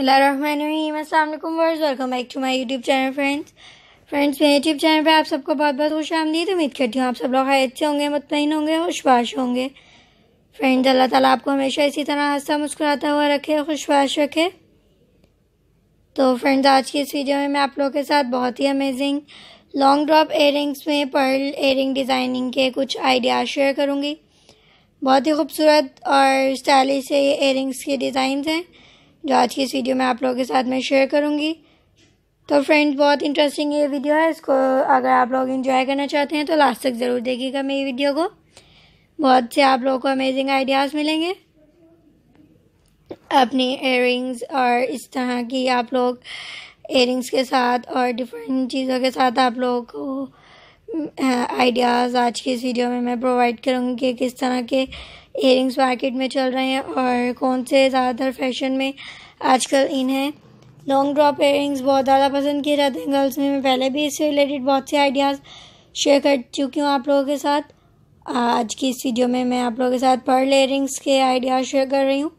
अल्लाम वर्स welcome back to my YouTube channel friends friends मेरे यूट्यूब चैनल पे आप सबको बहुत बहुत खुश तो उम्मीद करती हूँ आप सब लोग हाई अच्छे होंगे मुतमिन होंगे खुशवाश होंगे फ्रेंड्स अल्लाह ताला आपको हमेशा इसी तरह हंसता मुस्कुराता हुआ रखे खुशवाश रखे तो फ्रेंड्स आज की इस वीडियो में मैं आप लोगों के साथ बहुत ही अमेजिंग लॉन्ग ड्रॉप एयरिंग्स में पर्ल एयरिंग डिज़ाइनिंग के कुछ आइडियाज़ शेयर करूँगी बहुत ही खूबसूरत और स्टाइलिश से ये एयरिंग्स के डिज़ाइन हैं जो आज की इस वीडियो में आप लोगों के साथ में शेयर करूँगी तो फ्रेंड्स बहुत इंटरेस्टिंग ये वीडियो है इसको अगर आप लोग इन्जॉय करना चाहते हैं तो लास्ट तक ज़रूर देखिएगा मेरी वीडियो को बहुत से आप लोगों को अमेजिंग आइडियाज़ मिलेंगे अपनी एयरिंग्स और इस तरह की आप लोग एयरिंग्स के साथ और डिफरेंट चीज़ों के साथ आप लोगों को आइडियाज़ आज की इस वीडियो में मैं प्रोवाइड करूँगी कि किस तरह के एयरिंग्स मार्केट में चल रहे हैं और कौन से ज़्यादातर फैशन में आजकल इन हैं लॉन्ग ड्रॉप एयरिंग्स बहुत ज़्यादा पसंद किए जाते हैं गर्ल्स में मैं पहले भी इससे रिलेटेड बहुत से आइडियाज़ शेयर कर चुकी हूँ आप लोगों के साथ आज की इस वीडियो में मैं आप लोगों के साथ पर्ल एयरिंग्स के आइडियाज़ शेयर कर रही हूँ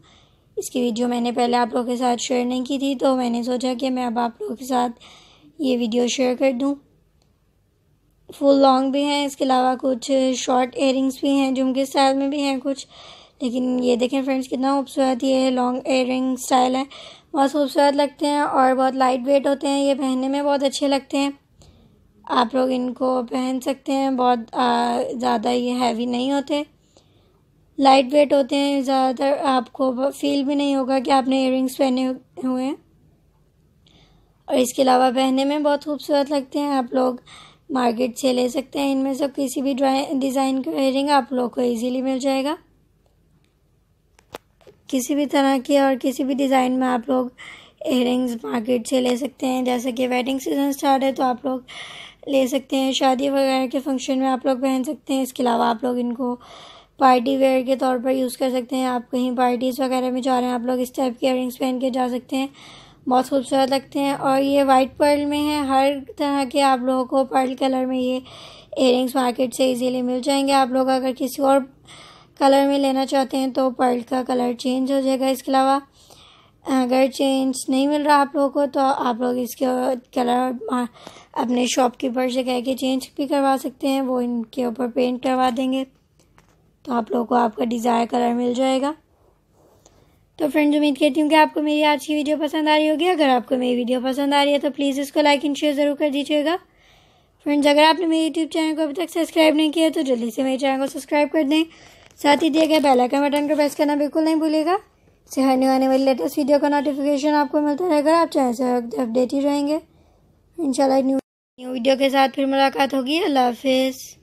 इसकी वीडियो मैंने पहले आप लोगों के साथ शेयर नहीं की थी तो मैंने सोचा कि मैं अब आप लोगों के साथ ये वीडियो शेयर कर दूँ फुल लॉन्ग भी हैं इसके अलावा कुछ शॉर्ट एयरिंग्स भी हैं झुमके स्टाइल में भी हैं कुछ लेकिन ये देखें फ्रेंड्स कितना खूबसूरत ये लॉन्ग एयरिंग स्टाइल है बहुत खूबसूरत लगते हैं और बहुत लाइट वेट होते हैं ये पहनने में बहुत अच्छे लगते हैं आप लोग इनको पहन सकते हैं बहुत ज़्यादा ये हैवी नहीं होते लाइट वेट होते हैं ज़्यादातर आपको फील भी नहीं होगा कि आपने इयरिंग्स पहने हुए हैं और इसके अलावा पहनने में बहुत खूबसूरत लगते हैं आप लोग मार्केट से ले सकते हैं इनमें से किसी भी डिज़ाइन का एयरिंग आप लोग को इजीली मिल जाएगा किसी भी तरह की और किसी भी डिज़ाइन में आप लोग एयरिंग्स मार्केट से ले सकते हैं जैसे कि वेडिंग सीज़न स्टार्ट है तो आप लोग ले सकते हैं शादी वगैरह के फंक्शन में आप लोग पहन सकते हैं इसके अलावा आप लोग इनको पार्टी वेयर के तौर पर यूज़ कर सकते हैं आप कहीं पार्टीज़ वगैरह में जा रहे हैं आप लोग इस टाइप के एयरिंग्स पहन के जा सकते हैं बहुत खूबसूरत लगते हैं और ये वाइट पर्ल में है हर तरह के आप लोगों को पर्ल कलर में ये एयरिंग्स मार्केट से इजीली मिल जाएंगे आप लोग अगर किसी और कलर में लेना चाहते हैं तो पर्ल का कलर चेंज हो जाएगा इसके अलावा अगर चेंज नहीं मिल रहा आप लोगों को तो आप लोग इसके कलर अपने शॉपकीपर से कह के चेंज भी करवा सकते हैं वो इनके ऊपर पेंट करवा देंगे तो आप लोगों को आपका डिज़ायर कलर मिल जाएगा तो फ्रेंड्स उम्मीद करती हूँ कि आपको मेरी आज की वीडियो पसंद आ रही होगी अगर आपको मेरी वीडियो पसंद आ रही है तो प्लीज़ इसको लाइक एंड शेयर ज़रूर कर दीजिएगा फ्रेंड्स अगर आपने मेरे यूट्यूब चैनल को अभी तक सब्सक्राइब नहीं किया तो जल्दी से मेरे चैनल को सब्सक्राइब कर दें साथ ही दिए गए बेल आइकन बटन को प्रेस करना बिल्कुल नहीं भूलेगा से हर आने, आने वाली लेटेस्ट वीडियो का नोटिफिकेशन आपको मिलता रहेगा आप चैनल से अपडेट ही रहेंगे इंशाल्लाह न्यू न्यू वीडियो के साथ फिर मुलाकात होगी अल्लाह हाफिज़